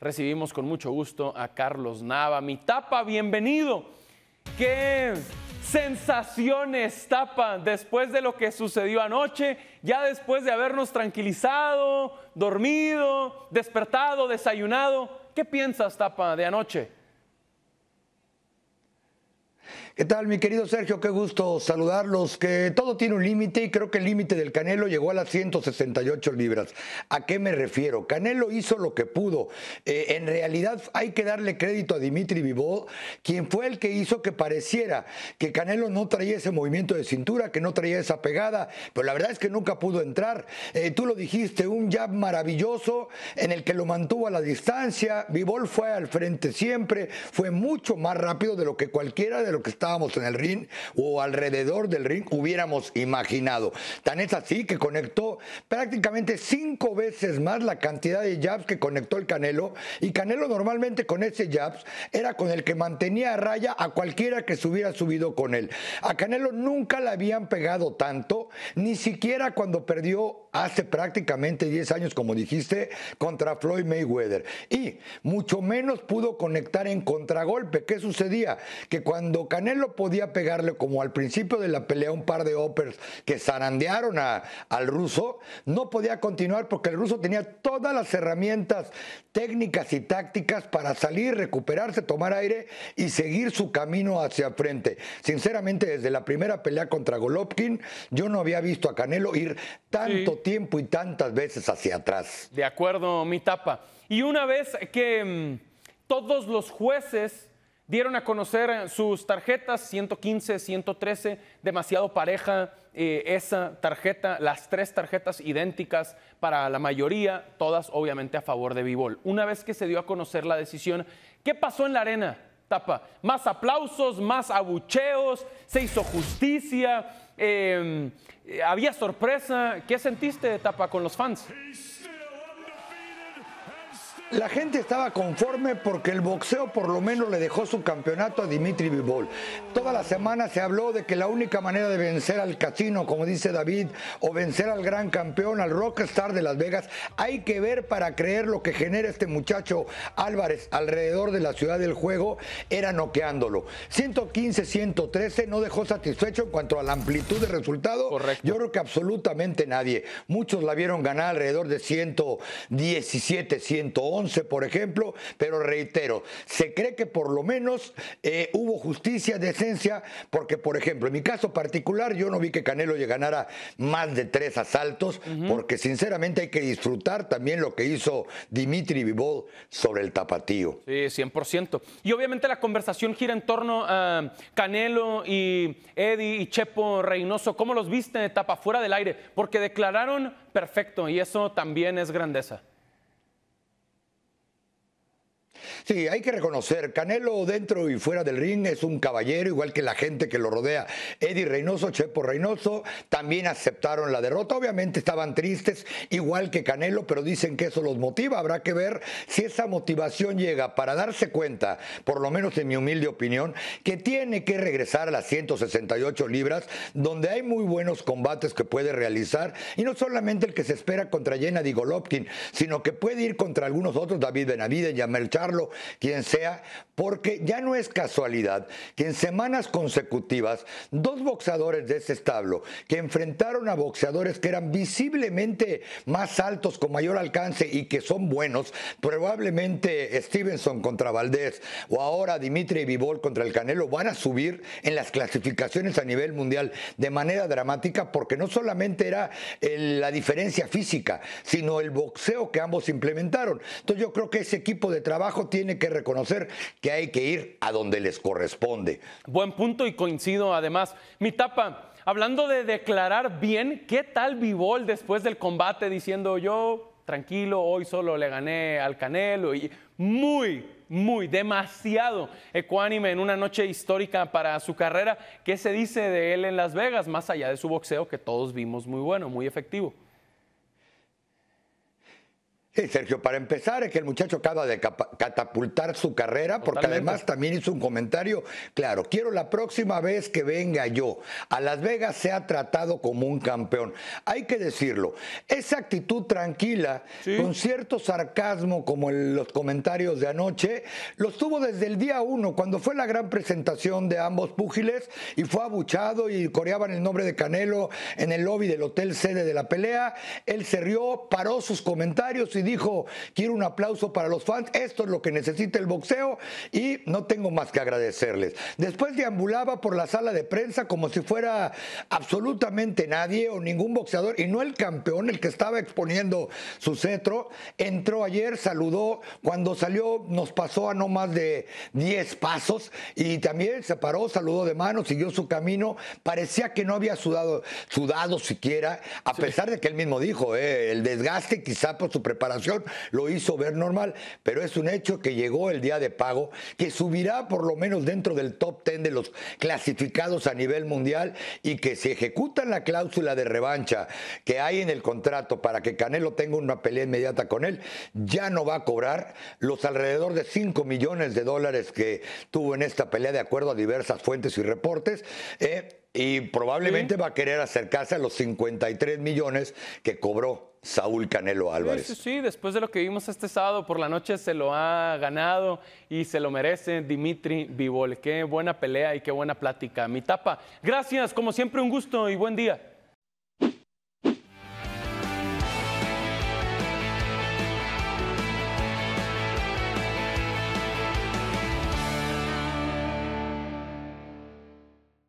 recibimos con mucho gusto a Carlos Nava. Mi tapa, bienvenido. ¿Qué sensaciones tapa después de lo que sucedió anoche? Ya después de habernos tranquilizado, dormido, despertado, desayunado. ¿Qué piensas tapa de anoche? ¿Qué tal, mi querido Sergio? Qué gusto saludarlos. Que todo tiene un límite y creo que el límite del Canelo llegó a las 168 libras. ¿A qué me refiero? Canelo hizo lo que pudo. Eh, en realidad hay que darle crédito a Dimitri Vivó, quien fue el que hizo que pareciera que Canelo no traía ese movimiento de cintura, que no traía esa pegada, pero la verdad es que nunca pudo entrar. Eh, tú lo dijiste, un jab maravilloso en el que lo mantuvo a la distancia. Vivol fue al frente siempre, fue mucho más rápido de lo que cualquiera de lo que estaba en el ring o alrededor del ring hubiéramos imaginado. Tan es así que conectó prácticamente cinco veces más la cantidad de jabs que conectó el Canelo y Canelo normalmente con ese jabs era con el que mantenía a raya a cualquiera que se hubiera subido con él. A Canelo nunca le habían pegado tanto, ni siquiera cuando perdió hace prácticamente 10 años, como dijiste, contra Floyd Mayweather. Y mucho menos pudo conectar en contragolpe. ¿Qué sucedía? Que cuando Canelo Canelo podía pegarle como al principio de la pelea un par de uppers que zarandearon a, al ruso, no podía continuar porque el ruso tenía todas las herramientas técnicas y tácticas para salir, recuperarse, tomar aire y seguir su camino hacia frente. Sinceramente, desde la primera pelea contra Golovkin, yo no había visto a Canelo ir tanto tiempo y tantas veces hacia atrás. De acuerdo, mi tapa. Y una vez que mm, todos los jueces dieron a conocer eh, sus tarjetas 115, 113, demasiado pareja eh, esa tarjeta, las tres tarjetas idénticas para la mayoría, todas obviamente a favor de Bibol. Una vez que se dio a conocer la decisión, ¿qué pasó en la arena? Tapa, más aplausos, más abucheos, se hizo justicia, em, eh, había sorpresa. ¿Qué sentiste, Tapa, con los fans? La gente estaba conforme porque el boxeo por lo menos le dejó su campeonato a Dimitri Vivol. Toda la semana se habló de que la única manera de vencer al casino, como dice David, o vencer al gran campeón, al rockstar de Las Vegas, hay que ver para creer lo que genera este muchacho Álvarez alrededor de la ciudad del juego, era noqueándolo. 115-113 no dejó satisfecho en cuanto a la amplitud de resultado. Yo creo que absolutamente nadie. Muchos la vieron ganar alrededor de 117, 111 por ejemplo, pero reitero, se cree que por lo menos eh, hubo justicia, decencia, porque, por ejemplo, en mi caso particular, yo no vi que Canelo llegara ganara más de tres asaltos, porque sinceramente hay que disfrutar también lo que hizo Dimitri Vivol sobre el tapatío. Sí, 100%. Y obviamente la conversación gira en torno a Canelo y Eddie y Chepo Reynoso. ¿Cómo los viste en etapa fuera del aire? Porque declararon perfecto y eso también es grandeza. Sí, hay que reconocer, Canelo dentro y fuera del ring es un caballero, igual que la gente que lo rodea. Eddie Reynoso, Chepo Reynoso, también aceptaron la derrota. Obviamente estaban tristes, igual que Canelo, pero dicen que eso los motiva. Habrá que ver si esa motivación llega para darse cuenta, por lo menos en mi humilde opinión, que tiene que regresar a las 168 libras, donde hay muy buenos combates que puede realizar, y no solamente el que se espera contra Gennady Golovkin, sino que puede ir contra algunos otros, David Benavidez, Yamel Charlo, quien sea, porque ya no es casualidad que en semanas consecutivas dos boxeadores de ese establo que enfrentaron a boxeadores que eran visiblemente más altos con mayor alcance y que son buenos, probablemente Stevenson contra Valdés o ahora Dimitri Vivol contra el Canelo van a subir en las clasificaciones a nivel mundial de manera dramática porque no solamente era eh, la diferencia física, sino el boxeo que ambos implementaron. Entonces yo creo que ese equipo de trabajo tiene tiene que reconocer que hay que ir a donde les corresponde. Buen punto y coincido además. Mi tapa, hablando de declarar bien, ¿qué tal Vivol después del combate diciendo yo tranquilo, hoy solo le gané al Canelo muy, muy, demasiado ecuánime en una noche histórica para su carrera. ¿Qué se dice de él en Las Vegas, más allá de su boxeo que todos vimos muy bueno, muy efectivo? Sergio, para empezar es que el muchacho acaba de catapultar su carrera porque además también hizo un comentario, claro, quiero la próxima vez que venga yo. A Las Vegas se ha tratado como un campeón. Hay que decirlo, esa actitud tranquila, con cierto sarcasmo como en los comentarios de anoche, los tuvo desde el día uno, cuando fue la gran presentación de ambos púgiles y fue abuchado y coreaban el nombre de Canelo en el lobby del hotel sede de la pelea. Él se rió, paró sus comentarios y y dijo, quiero un aplauso para los fans, esto es lo que necesita el boxeo y no tengo más que agradecerles. Después deambulaba por la sala de prensa como si fuera absolutamente nadie o ningún boxeador y no el campeón el que estaba exponiendo su cetro. Entró ayer, saludó, cuando salió nos pasó a no más de 10 pasos y también se paró, saludó de mano, siguió su camino, parecía que no había sudado, sudado siquiera, a pesar de que él mismo dijo, eh, el desgaste quizá por su preparación lo hizo ver normal, pero es un hecho que llegó el día de pago, que subirá por lo menos dentro del top 10 de los clasificados a nivel mundial y que si ejecutan la cláusula de revancha que hay en el contrato para que Canelo tenga una pelea inmediata con él, ya no va a cobrar los alrededor de 5 millones de dólares que tuvo en esta pelea de acuerdo a diversas fuentes y reportes. Eh, y probablemente va a querer acercarse a los 53 millones que cobró Saúl Canelo Álvarez. Sí, sí, después de lo que vimos este sábado por la noche se lo ha ganado y se lo merece Dimitri Vivol. Qué buena pelea y qué buena plática. Mi tapa. Gracias, como siempre un gusto y buen día.